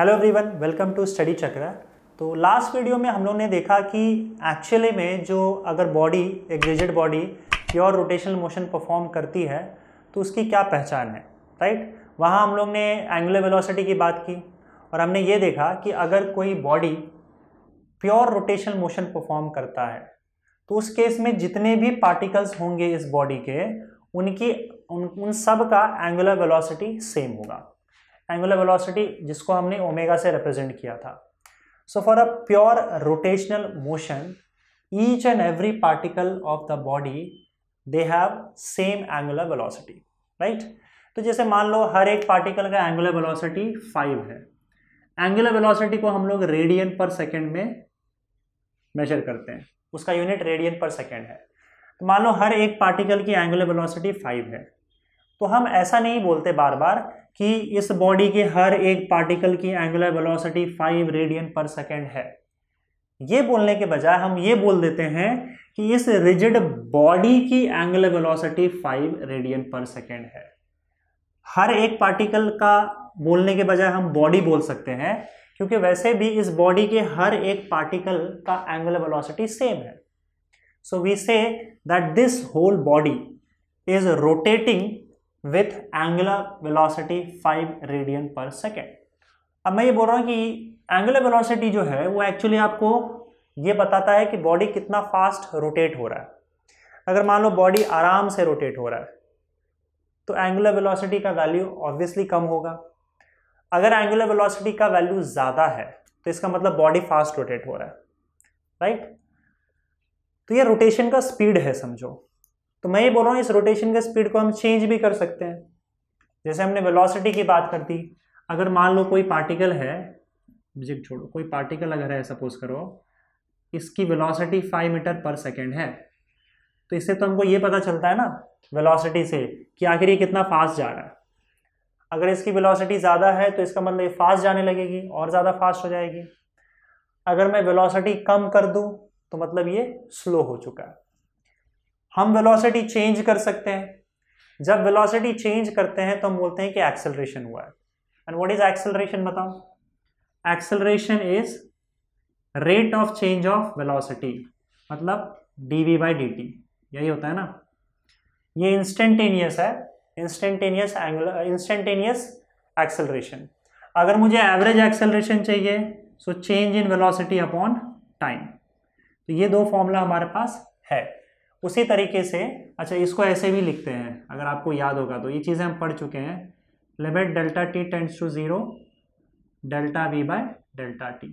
Hello everyone welcome to Study Chakra तो last video में हम लोग ने देखा कि एक्चुअली में जो अगर बॉडी एक rigid body pure rotational motion perform करती है तो उसकी क्या पहचान है राइट वहाँ हम लोग ने एंगुलर वेलोसिटी की बात की और हमने ये देखा कि अगर कोई body pure rotational motion perform करता है तो उस केस में जितने भी पार्टिकल्स होंगे इस बॉडी के उनकी उन उन सब का एंगुलर वेलोसिटी सेम होगा एंगुलर वेलोसिटी जिसको हमने ओमेगा से रिप्रेजेंट किया था so for a pure rotational motion each and every particle of the body they have same angular velocity right तो जैसे मान लो हर एक पार्टिकल का एंगुलर वेलोसिटी फाइव है एंगुलर वेलोसिटी को हम लोग रेडियन पर सेकेंड में मेजर करते हैं उसका यूनिट रेडियन पर सेकेंड है तो मान लो हर एक पार्टिकल की एंगुलर वेलोसिटी फाइव है तो हम ऐसा नहीं बोलते बार बार कि इस बॉडी के हर एक पार्टिकल की angular velocity five radian per second है ये बोलने के बजाय हम ये बोल देते हैं कि इस रिजिड बॉडी की angular velocity five radian per second है हर एक पार्टिकल का बोलने के बजाय हम बॉडी बोल सकते हैं क्योंकि वैसे भी इस बॉडी के हर एक पार्टिकल का एंगुलर वेलोसिटी सेम है so we say that this whole body is rotating with angular velocity five radian per second अब मैं ये बोल रहा हूँ कि एंगुलर वेलोसिटी जो है वो एक्चुअली आपको ये बताता है कि बॉडी कितना फास्ट रोटेट हो रहा है अगर मान लो बॉडी आराम से रोटेट हो रहा है तो एंगुलर वेलोसिटी का वैल्यू ऑब्वियसली कम होगा अगर एंगुलर वेलोसिटी का वैल्यू ज़्यादा है तो इसका मतलब बॉडी फास्ट रोटेट हो रहा है राइट right? तो ये रोटेशन का स्पीड है समझो तो मैं ये बोल रहा हूँ इस रोटेशन के स्पीड को हम चेंज भी कर सकते हैं जैसे हमने वेलोसिटी की बात कर दी अगर मान लो कोई पार्टिकल है म्यूजिक छोड़ो कोई पार्टिकल अगर है सपोज करो इसकी velocity five metre per second है तो इससे तो हमको ये पता चलता है ना वेलोसिटी से कि आखिर ये कितना फास्ट जा रहा है अगर इसकी वेलोसिटी ज़्यादा है तो इसका मतलब ये फास्ट जाने लगेगी और ज़्यादा फास्ट हो जाएगी अगर मैं वेलोसिटी कम कर दूँ तो मतलब ये स्लो हो चुका है हम वेलोसिटी चेंज कर सकते हैं जब वेलोसिटी चेंज करते हैं तो हम बोलते हैं कि एक्सेलरेशन हुआ है एंड व्हाट इज एक्सेलरेशन बताओ acceleration is rate of change of velocity मतलब D V by D T यही होता है ना ये इंस्टेंटेनियस है इंस्टेंटेनियस एंगल इंस्टेंटेनियस एक्सेलरेशन अगर मुझे एवरेज एक्सेलरेशन चाहिए so change in velocity upon time तो ये दो फॉर्मूला हमारे पास है उसी तरीके से अच्छा इसको ऐसे भी लिखते हैं अगर आपको याद होगा तो ये चीज़ें हम पढ़ चुके हैं limit delta t tends to zero delta v by delta t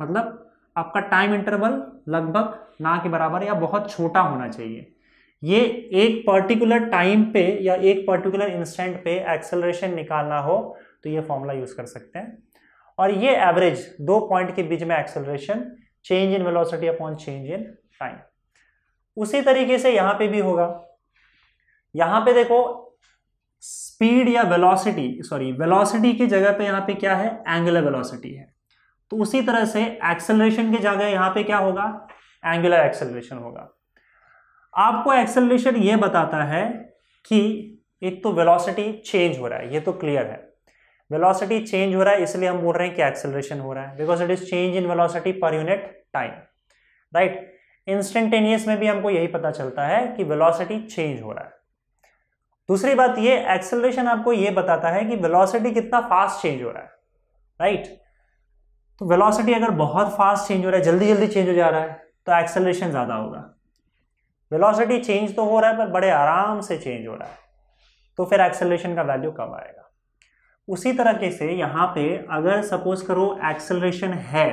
मतलब आपका टाइम इंटरवल लगभग ना के बराबर या बहुत छोटा होना चाहिए ये एक पर्टिकुलर टाइम पे या एक पर्टिकुलर इंस्टेंट पे एक्सेलरेशन निकालना हो तो ये फॉर्मूला यूज़ कर सकते हैं और ये एवरेज दो पॉइंट के बीच में acceleration change in velocity upon change in time उसी तरीके से यहां पे भी होगा यहां पे देखो स्पीड या वेलोसिटी सॉरी वेलोसिटी की जगह पे यहां पे क्या है एंगुलर वेलोसिटी है तो उसी तरह से एक्सेलरेशन की जगह यहां पे क्या होगा एंगुलर एक्सेलरेशन होगा आपको एक्सेलरेशन ये बताता है कि एक तो वेलोसिटी चेंज हो रहा है ये तो क्लियर है वेलोसिटी चेंज हो रहा है इसलिए हम बोल रहे हैं कि एक्सेलरेशन हो रहा है because it is change in velocity per unit time right instantaneous में भी हमको यही पता चलता है कि वेलोसिटी चेंज हो रहा है दूसरी बात ये एक्सेलरेशन आपको ये बताता है कि वेलोसिटी कितना फास्ट चेंज हो रहा है राइट तो वेलोसिटी अगर बहुत फास्ट चेंज हो रहा है जल्दी जल्दी चेंज हो जा रहा है तो एक्सेलरेशन ज़्यादा होगा वेलोसिटी चेंज तो हो रहा है पर बड़े आराम से चेंज हो रहा है तो फिर एक्सेलरेशन का वैल्यू कम आएगा उसी तरह के से यहां पे अगर सपोज करो एक्सेलरेशन है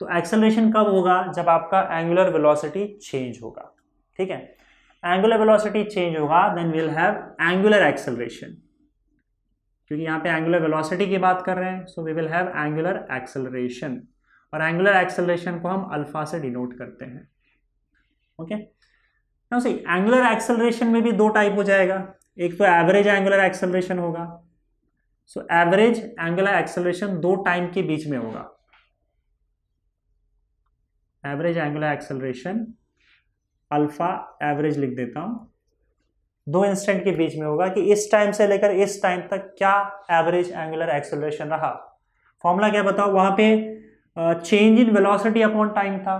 तो एक्सेलरेशन कब होगा जब आपका एंगुलर वेलोसिटी चेंज होगा ठीक है एंगुलर वेलोसिटी चेंज होगा then will have angular acceleration क्योंकि यहां पे एंगुलर वेलोसिटी की बात कर रहे हैं so we will have angular acceleration और एंगुलर एक्सेलरेशन को हम अल्फा से डिनोट करते हैं okay now see angular acceleration में भी दो टाइप हो जाएगा एक तो एवरेज एंगुलर एक्सेलरेशन होगा सो एवरेज एंगुलर एक्सेलरेशन दो टाइम के बीच में होगा average angular acceleration alpha average लिख देता हूँ दो इंस्टेंट के बीच में होगा कि इस टाइम से लेकर इस टाइम तक क्या एवरेज एंगुलर एक्सेलरेशन रहा फॉर्मूला क्या बताओ वहाँ पे change in velocity upon time था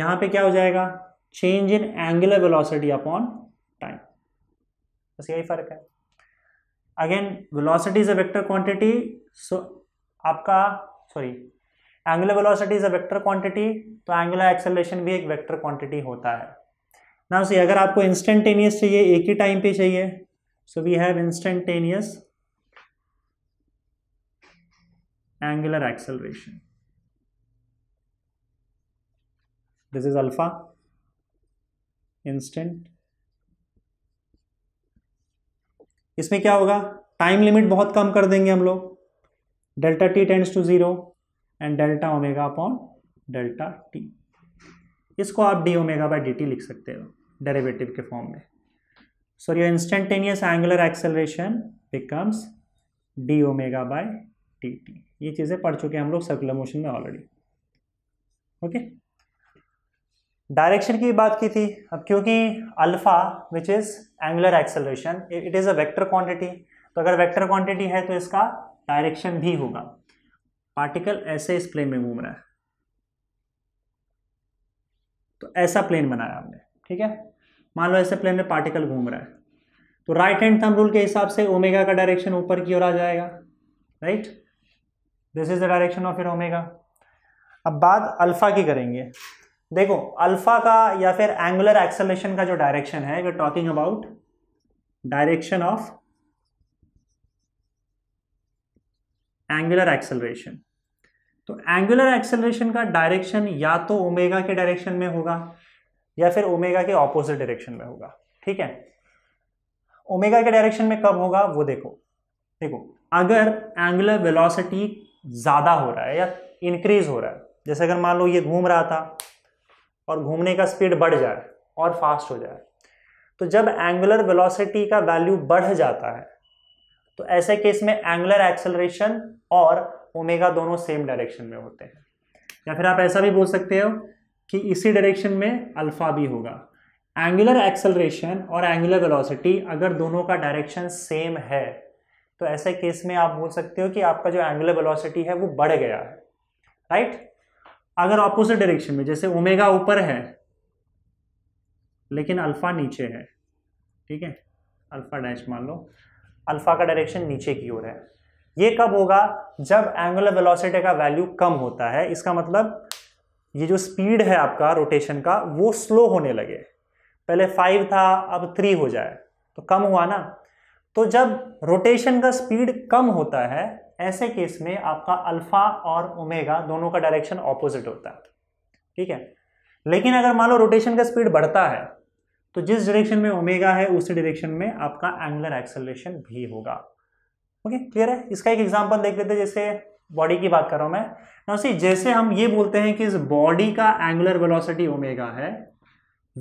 यहाँ पे क्या हो जाएगा change in angular velocity upon time बस यही फर्क है again velocity is a vector quantity so आपका sorry angular velocity is a vector quantity तो एंगुलर एक्सेलरेशन भी एक वेक्टर क्वांटिटी होता है ना सी अगर आपको इंस्टेंटेनियस चाहिए एक ही टाइम पे चाहिए so we have instantaneous angular acceleration this is alpha instant इसमें क्या होगा टाइम लिमिट बहुत कम कर देंगे हम लोग delta t tends to zero and delta omega upon delta t इसको आप d omega by D t लिख सकते हो डेरिवेटिव के फॉर्म में so your instantaneous angular acceleration becomes d omega by t t ये चीज़ें पढ़ चुके हैं हम लोग सर्कुलर मोशन में ऑलरेडी ओके डायरेक्शन की बात की थी अब क्योंकि alpha which is angular acceleration it is a vector quantity तो अगर वेक्टर क्वांटिटी है तो इसका डायरेक्शन भी होगा पार्टिकल ऐसे इस प्लेन में घूम रहा है तो ऐसा प्लेन बनाया आपने ठीक है मान लो ऐसे प्लेन में पार्टिकल घूम रहा है तो राइट हैंड थंब रूल के हिसाब से ओमेगा का डायरेक्शन ऊपर की ओर आ जाएगा right this is the direction of omega अब बात अल्फा की करेंगे देखो अल्फा का या फिर एंगुलर एक्सेलेशन का जो डायरेक्शन है we talking about direction of angular acceleration तो एंगुलर एक्सेलरेशन का डायरेक्शन या तो ओमेगा के डायरेक्शन में होगा या फिर ओमेगा के ऑपोजिट डायरेक्शन में होगा ठीक है ओमेगा के डायरेक्शन में कब होगा वो देखो देखो अगर एंगुलर वेलोसिटी ज़्यादा हो रहा है या इंक्रीज हो रहा है जैसे अगर मान लो ये घूम रहा था और घूमने का स्पीड बढ़ जाए और फास्ट हो जाए तो जब एंगुलर वेलोसिटी का वैल्यू बढ़ जाता है तो ऐसे केस में एंगुलर एक्सेलरेशन और ओमेगा दोनों सेम डायरेक्शन में होते हैं या फिर आप ऐसा भी बोल सकते हो कि इसी डायरेक्शन में अल्फ़ा भी होगा एंगुलर एक्सेलरेशन और एंगुलर वेलोसिटी अगर दोनों का डायरेक्शन सेम है तो ऐसे केस में आप बोल सकते हो कि आपका जो एंगुलर वेलोसिटी है वो बढ़ गया है राइट अगर ऑपोजिट डायरेक्शन में जैसे ओमेगा ऊपर है लेकिन अल्फ़ा नीचे है ठीक है अल्फ़ा डैश मान लो अल्फ़ा का डायरेक्शन नीचे की ओर है ये कब होगा जब एंगुलर वेलोसिटी का वैल्यू कम होता है इसका मतलब ये जो स्पीड है आपका रोटेशन का वो स्लो होने लगे पहले फाइव था अब थ्री हो जाए तो कम हुआ ना तो जब रोटेशन का स्पीड कम होता है ऐसे केस में आपका अल्फा और ओमेगा दोनों का डायरेक्शन ऑपोजिट होता है ठीक है लेकिन अगर मान लो रोटेशन का स्पीड बढ़ता है तो जिस डायरेक्शन में ओमेगा है उसी डायरेक्शन में आपका एंगुलर एक्सेलरेशन भी होगा ओके क्लियर है इसका एक एग्जाम्पल देख लेते हैं जैसे बॉडी की बात कर रहा हूँ मैं सी जैसे हम ये बोलते हैं कि इस बॉडी का एंगुलर वेलोसिटी ओमेगा है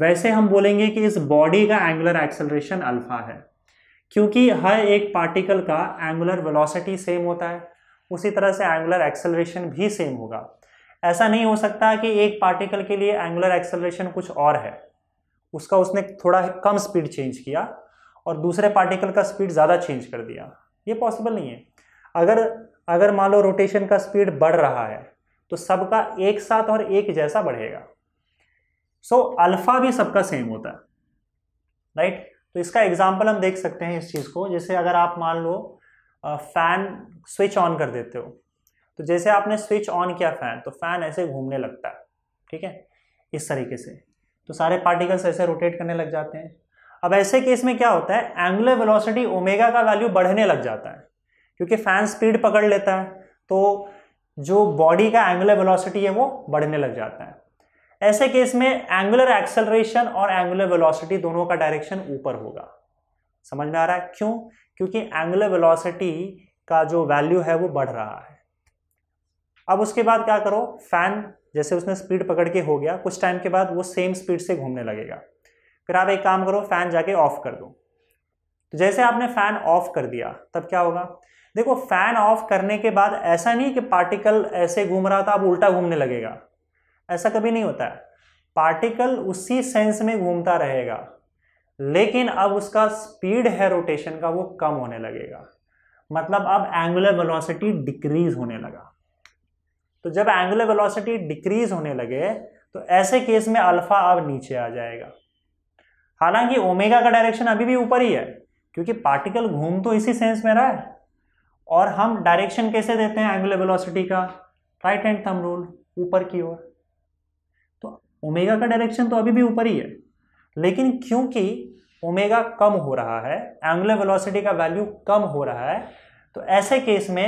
वैसे हम बोलेंगे कि इस बॉडी का एंगुलर एक्सेलरेशन अल्फा है क्योंकि हर एक पार्टिकल का एंगुलर वेलोसिटी सेम होता है उसी तरह से एंगुलर एक्सेलरेशन भी सेम होगा ऐसा नहीं हो सकता कि एक पार्टिकल के लिए एंगुलर एक्सेलरेशन कुछ और है उसका उसने थोड़ा कम स्पीड चेंज किया और दूसरे पार्टिकल का स्पीड ज़्यादा चेंज कर दिया ये पॉसिबल नहीं है अगर अगर मान लो रोटेशन का स्पीड बढ़ रहा है तो सबका एक साथ और एक जैसा बढ़ेगा सो so, अल्फा भी सबका सेम होता है राइट right? तो इसका एग्जाम्पल हम देख सकते हैं इस चीज़ को जैसे अगर आप मान लो फैन स्विच ऑन कर देते हो तो जैसे आपने स्विच ऑन किया फैन तो फैन ऐसे घूमने लगता है ठीक है इस तरीके से तो सारे पार्टिकल्स ऐसे रोटेट करने लग जाते हैं अब ऐसे केस में क्या होता है एंगुलर वेलोसिटी ओमेगा का वैल्यू बढ़ने लग जाता है क्योंकि फैन स्पीड पकड़ लेता है तो जो बॉडी का एंगुलर वेलोसिटी है वो बढ़ने लग जाता है ऐसे केस में एंगुलर एक्सेलरेशन और एंगुलर वेलोसिटी दोनों का डायरेक्शन ऊपर होगा समझ में आ रहा है क्यों क्योंकि एंगुलर वेलोसिटी का जो वैल्यू है वो बढ़ रहा है अब उसके बाद क्या करो फैन जैसे उसने स्पीड पकड़ के हो गया कुछ टाइम के बाद वो सेम स्पीड से घूमने लगेगा फिर आप एक काम करो फैन जाके ऑफ कर दो तो जैसे आपने फैन ऑफ कर दिया तब क्या होगा देखो फैन ऑफ करने के बाद ऐसा नहीं कि पार्टिकल ऐसे घूम रहा था अब उल्टा घूमने लगेगा ऐसा कभी नहीं होता है पार्टिकल उसी सेंस में घूमता रहेगा लेकिन अब उसका स्पीड है रोटेशन का वो कम होने लगेगा मतलब अब एंगुलर वेलोसिटी डिक्रीज होने लगा तो जब एंगुलर वेलोसिटी डिक्रीज होने लगे तो ऐसे केस में अल्फा अब नीचे आ जाएगा हालांकि ओमेगा का डायरेक्शन अभी भी ऊपर ही है क्योंकि पार्टिकल घूम तो इसी सेंस में रहा है और हम डायरेक्शन कैसे देते हैं एंगुलर वेलोसिटी का राइट हैंड थम रूल ऊपर की ओर तो ओमेगा का डायरेक्शन तो अभी भी ऊपर ही है लेकिन क्योंकि ओमेगा कम हो रहा है एंगुलर वेलोसिटी का वैल्यू कम हो रहा है तो ऐसे केस में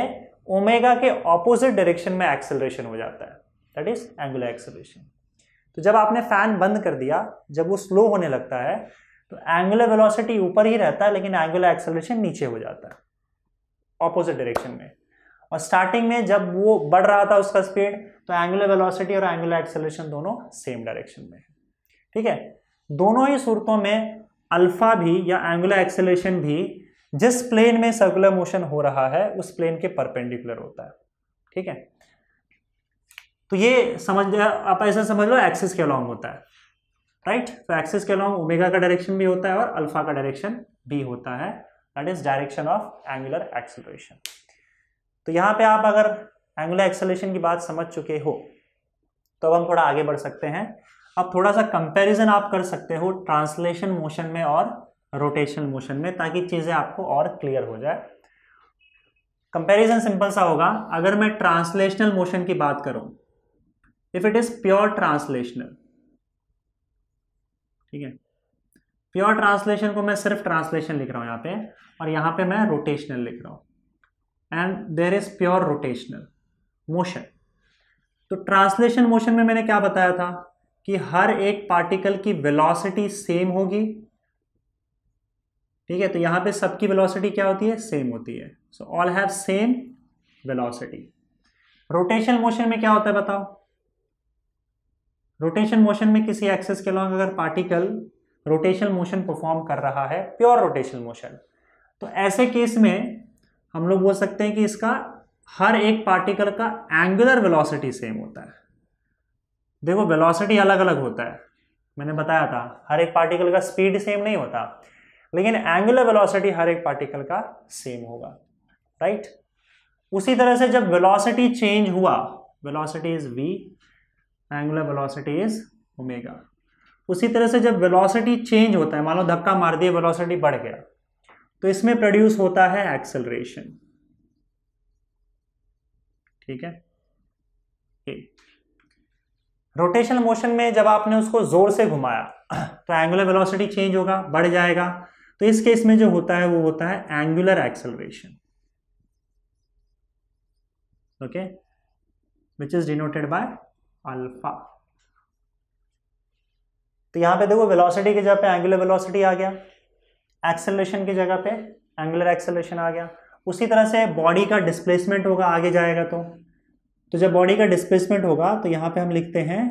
ओमेगा के ऑपोजिट डायरेक्शन में एक्सेलरेशन हो जाता है दैट इज एंगुलर एक्सेलरेशन तो जब आपने फैन बंद कर दिया जब वो स्लो होने लगता है तो एंगुलर वेलोसिटी ऊपर ही रहता है लेकिन एंगुलर एक्सेलरेशन नीचे हो जाता है ऑपोजिट डायरेक्शन में और स्टार्टिंग में जब वो बढ़ रहा था उसका स्पीड तो एंगुलर वेलोसिटी और एंगुलर एक्सेलरेशन दोनों सेम डायरेक्शन में ठीक है दोनों ही सूरतों में अल्फा भी या एंगुलर एक्सेलरेशन भी जिस प्लेन में सर्कुलर मोशन हो रहा है उस प्लेन के परपेंडिकुलर होता है ठीक है तो ये समझ आप ऐसा समझ लो एक्सिस के अलॉन्ग होता है राइट तो एक्सिस के अलॉन्ग ओमेगा का डायरेक्शन भी होता है और अल्फा का डायरेक्शन भी होता है that is direction of angular acceleration तो यहाँ पे आप अगर एंगुलर एक्सेलरेशन की बात समझ चुके हो तो अब हम थोड़ा आगे बढ़ सकते हैं अब थोड़ा सा कंपेरिजन आप कर सकते हो ट्रांसलेशन मोशन में और रोटेशन मोशन में ताकि चीज़ें आपको और क्लियर हो जाए कंपैरिजन सिंपल सा होगा अगर मैं ट्रांसलेशनल मोशन की बात करूं if it is pure translational ठीक है प्योर ट्रांसलेशन को मैं सिर्फ ट्रांसलेशन लिख रहा हूँ यहाँ पे और यहां पे मैं रोटेशनल लिख रहा हूँ and there is pure rotational motion तो ट्रांसलेशन मोशन में मैंने क्या बताया था कि हर एक पार्टिकल की वेलोसिटी सेम होगी ठीक है तो यहाँ पे सबकी वेलोसिटी क्या होती है सेम होती है so all have same velocity rotation motion में क्या होता है बताओ रोटेशन मोशन में किसी एक्सेस के अलॉन्ग अगर पार्टिकल रोटेशनल मोशन परफॉर्म कर रहा है प्योर रोटेशनल मोशन तो ऐसे केस में हम लोग बोल सकते हैं कि इसका हर एक पार्टिकल का एंगुलर वेलोसिटी सेम होता है देखो वेलोसिटी अलग अलग होता है मैंने बताया था हर एक पार्टिकल का स्पीड सेम नहीं होता लेकिन एंगुलर वेलोसिटी हर एक पार्टिकल का सेम होगा राइट उसी तरह से जब वेलोसिटी चेंज हुआ velocity is v angular velocity is omega उसी तरह से जब वेलोसिटी चेंज होता है मान लो धक्का मार दिया वेलोसिटी बढ़ गया तो इसमें प्रोड्यूस होता है एक्सेलरेशन ठीक है रोटेशनल मोशन में जब आपने उसको जोर से घुमाया तो एंगुलर वेलोसिटी चेंज होगा बढ़ जाएगा तो इस केस में जो होता है वो होता है angular acceleration okay which is denoted by alpha तो यहां पे देखो वेलोसिटी की जगह पे एंगुलर वेलोसिटी आ गया एक्सेलरेशन की जगह पे एंगुलर एक्सेलरेशन आ गया उसी तरह से बॉडी का डिस्प्लेसमेंट होगा आगे जाएगा तो तो जब बॉडी का डिस्प्लेसमेंट होगा तो यहां पे हम लिखते हैं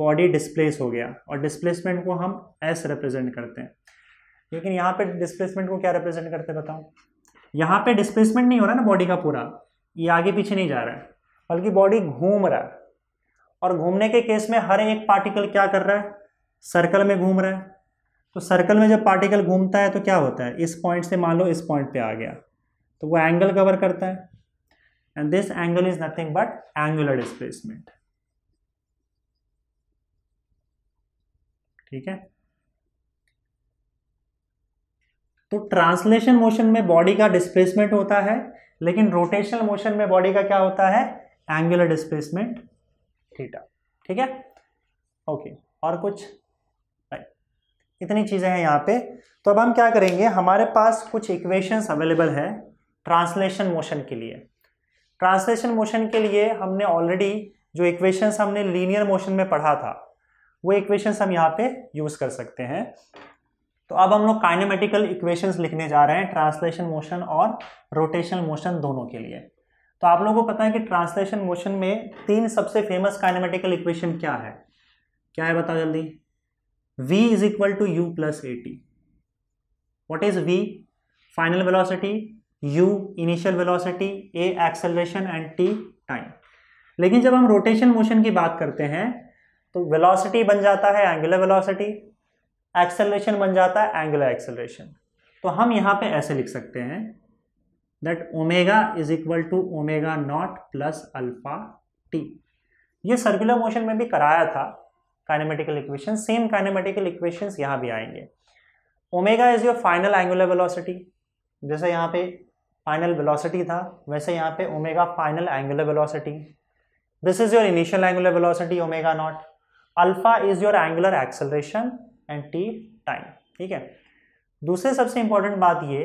बॉडी डिस्प्लेस हो गया और डिस्प्लेसमेंट को हम एस रिप्रेजेंट करते हैं लेकिन यहां पे डिस्प्लेसमेंट को क्या रिप्रेजेंट करते हैं बताओ यहाँ पे डिस्प्लेसमेंट नहीं हो रहा ना बॉडी का पूरा ये आगे पीछे नहीं जा रहा है बल्कि बॉडी घूम रहा है और घूमने के केस में हर एक पार्टिकल क्या कर रहा है सर्कल में घूम रहा है तो सर्कल में जब पार्टिकल घूमता है तो क्या होता है इस पॉइंट से मान लो इस पॉइंट पे आ गया तो वो एंगल कवर करता है and this angle is nothing but angular displacement ठीक है तो ट्रांसलेशन मोशन में बॉडी का डिस्प्लेसमेंट होता है लेकिन रोटेशनल मोशन में बॉडी का क्या होता है एंगुलर डिस्प्लेसमेंट थीटा ठीक है ओके और कुछ इतनी चीज़ें हैं यहाँ पे तो अब हम क्या करेंगे हमारे पास कुछ इक्वेशंस अवेलेबल हैं ट्रांसलेशन मोशन के लिए ट्रांसलेशन मोशन के लिए हमने ऑलरेडी जो इक्वेशंस हमने लीनियर मोशन में पढ़ा था वो इक्वेशंस हम यहाँ पे यूज़ कर सकते हैं तो अब हम लोग काइनेमेटिकल इक्वेशंस लिखने जा रहे हैं ट्रांसलेशन मोशन और रोटेशनल मोशन दोनों के लिए तो आप लोगों को पता है कि ट्रांसलेशन मोशन में तीन सबसे फेमस काइनेमेटिकल इक्वेशन क्या है क्या है बताओ जल्दी v is equal to u plus a t what is v final velocity u initial velocity a acceleration and t time लेकिन जब हम रोटेशन मोशन की बात करते हैं तो वेलोसिटी बन जाता है एंगुलर वेलोसिटी एक्सेलरेशन बन जाता है एंगुलर एक्सेलरेशन तो हम यहाँ पे ऐसे लिख सकते हैं that omega is equal to omega naught plus alpha t ये सर्कुलर मोशन में भी कराया था kinematical equation same kinematical equations यहाँ भी आएंगे omega is your final angular velocity जैसे यहाँ पे फाइनल वेलोसिटी था वैसे यहाँ पे omega final angular velocity this is your initial angular velocity omega naught alpha is your angular acceleration and t time ठीक है दूसरी सबसे इंपॉर्टेंट बात ये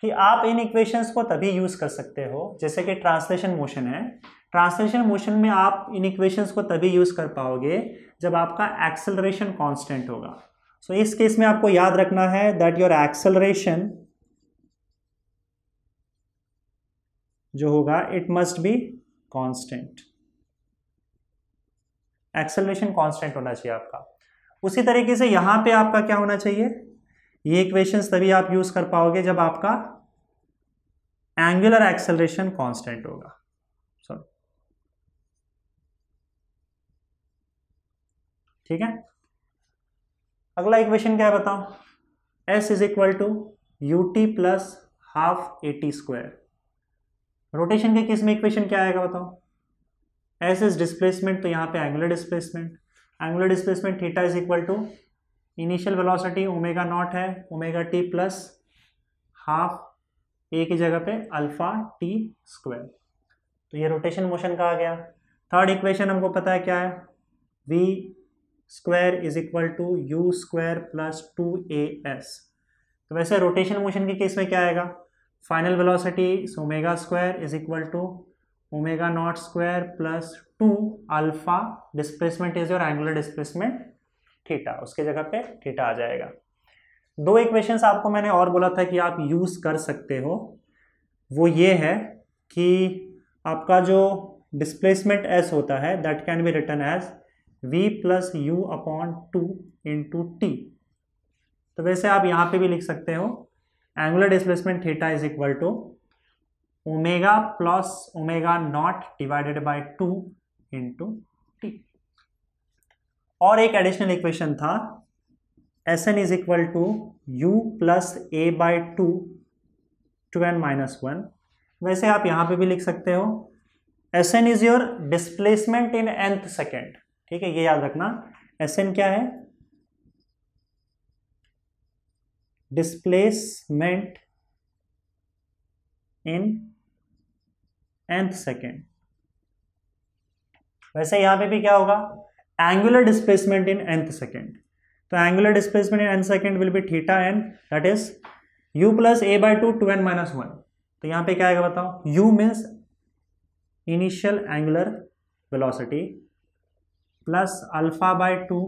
कि आप इन इक्वेशंस को तभी यूज कर सकते हो जैसे कि ट्रांसलेशन मोशन है ट्रांसलेशन मोशन में आप इन इक्वेशंस को तभी यूज कर पाओगे जब आपका एक्सेलरेशन कांस्टेंट होगा सो so, इस केस में आपको याद रखना है दैट योर एक्सेलरेशन जो होगा it must be constant acceleration constant होना चाहिए आपका उसी तरीके से यहां पे आपका क्या होना चाहिए ये इक्वेशन तभी आप यूज कर पाओगे जब आपका एंगुलर एक्सेलरेशन कांस्टेंट होगा सॉरी ठीक है अगला इक्वेशन क्या है बताओ s is equal to u t plus half a t square rotation के किस में इक्वेशन क्या आएगा बताओ एस इज डिस्प्लेसमेंट तो यहां पे angular displacement angular displacement theta is equal to initial velocity omega naught है omega t plus half a की जगह पे अल्फा टी स्क्वायर तो ये रोटेशन मोशन कहा गया थर्ड इक्वेशन हमको पता है क्या है v square is equal to u square plus two a s तो वैसे रोटेशन मोशन के केस में क्या आएगा final velocity omega square is equal to omega naught square plus two alpha displacement is your angular displacement theta उसके जगह पे theta आ जाएगा दो इक्वेशंस आपको मैंने और बोला था कि आप यूज़ कर सकते हो वो ये है कि आपका जो डिस्प्लेसमेंट एस होता है that can be written as v plus u upon two into t तो वैसे आप यहाँ पे भी लिख सकते हो angular displacement theta is equal to omega plus omega naught divided by two into t और एक एडिशनल इक्वेशन था s n is equal to u plus a by two two n minus one वैसे आप यहां पे भी लिख सकते हो s n is your displacement in nth second ठीक है ये याद रखना एस एन क्या है डिस्प्लेसमेंट इन एंथ सेकेंड वैसे यहां पे भी क्या होगा angular displacement in nth second तो angular displacement in nth second will be theta n that is u plus a by two two n minus one तो यहां पे क्या आएगा बताओ u means initial angular velocity plus alpha by two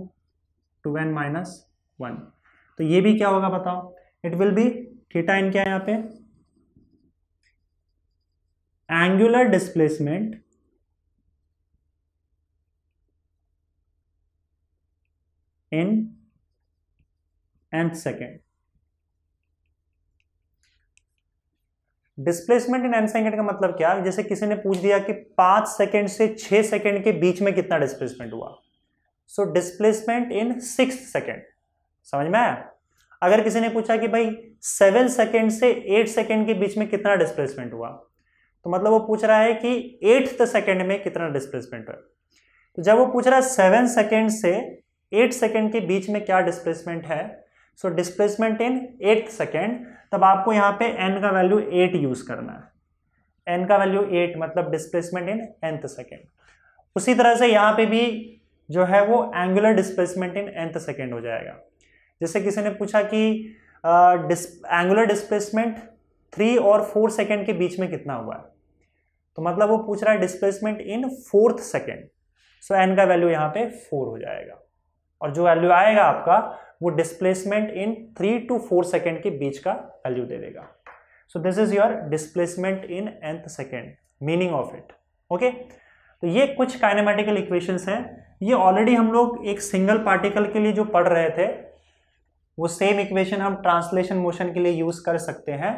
two n minus one तो ये भी क्या होगा बताओ it will be theta n क्या है यहां पे angular displacement in nth second displacement in n second का मतलब क्या जैसे किसी ने पूछ दिया कि पांच सेकेंड से छह सेकेंड के बीच में कितना डिस्प्लेसमेंट हुआ so displacement in six second समझ में आया अगर किसी ने पूछा कि भाई सेवन सेकेंड से एट सेकेंड के बीच में कितना डिस्प्लेसमेंट हुआ तो मतलब वो पूछ रहा है कि एट्थ सेकेंड में कितना डिस्प्लेसमेंट है तो जब वो पूछ रहा है सेवन सेकेंड से एट सेकेंड के बीच में क्या डिस्प्लेसमेंट है so displacement in eight second तब आपको यहाँ पे एन का वैल्यू एट यूज़ करना है एन का वैल्यू एट मतलब डिस्प्लेसमेंट इन एंथ सेकेंड उसी तरह से यहाँ पे भी जो है वो angular displacement in nth second हो जाएगा जैसे किसी ने पूछा कि एंगुलर डिस्प्लेसमेंट थ्री और फोर सेकेंड के बीच में कितना हुआ है तो मतलब वो पूछ रहा है displacement in fourth second so n का वैल्यू यहाँ पे फोर हो जाएगा और जो वैल्यू आएगा आपका वो displacement in three to four second के बीच का वैल्यू दे देगा so this is your displacement in nth second meaning of it okay तो ये कुछ काइनेमेटिकल इक्वेशंस हैं ये ऑलरेडी हम लोग एक सिंगल पार्टिकल के लिए जो पढ़ रहे थे वो सेम इक्वेशन हम ट्रांसलेशन मोशन के लिए यूज़ कर सकते हैं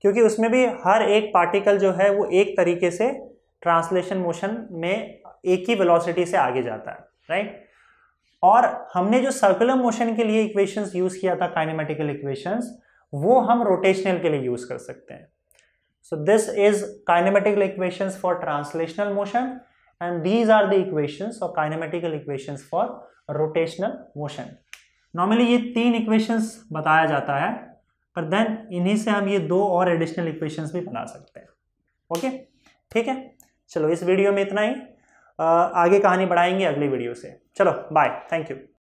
क्योंकि उसमें भी हर एक पार्टिकल जो है वो एक तरीके से ट्रांसलेशन मोशन में एक ही वेलोसिटी से आगे जाता है राइट और हमने जो सर्कुलर मोशन के लिए इक्वेशंस यूज किया था काइनेमेटिकल इक्वेशंस वो हम रोटेशनल के लिए यूज कर सकते हैं so this is kinematical equations for translational motion and these are the equations और kinematical equations for rotational motion normally ये तीन इक्वेशंस बताया जाता है पर देन इन्हीं से हम ये दो और एडिशनल इक्वेशंस भी बना सकते हैं ओके ठीक है चलो इस वीडियो में इतना ही आगे कहानी बढ़ाएंगे अगले वीडियो से चलो बाय थैंक यू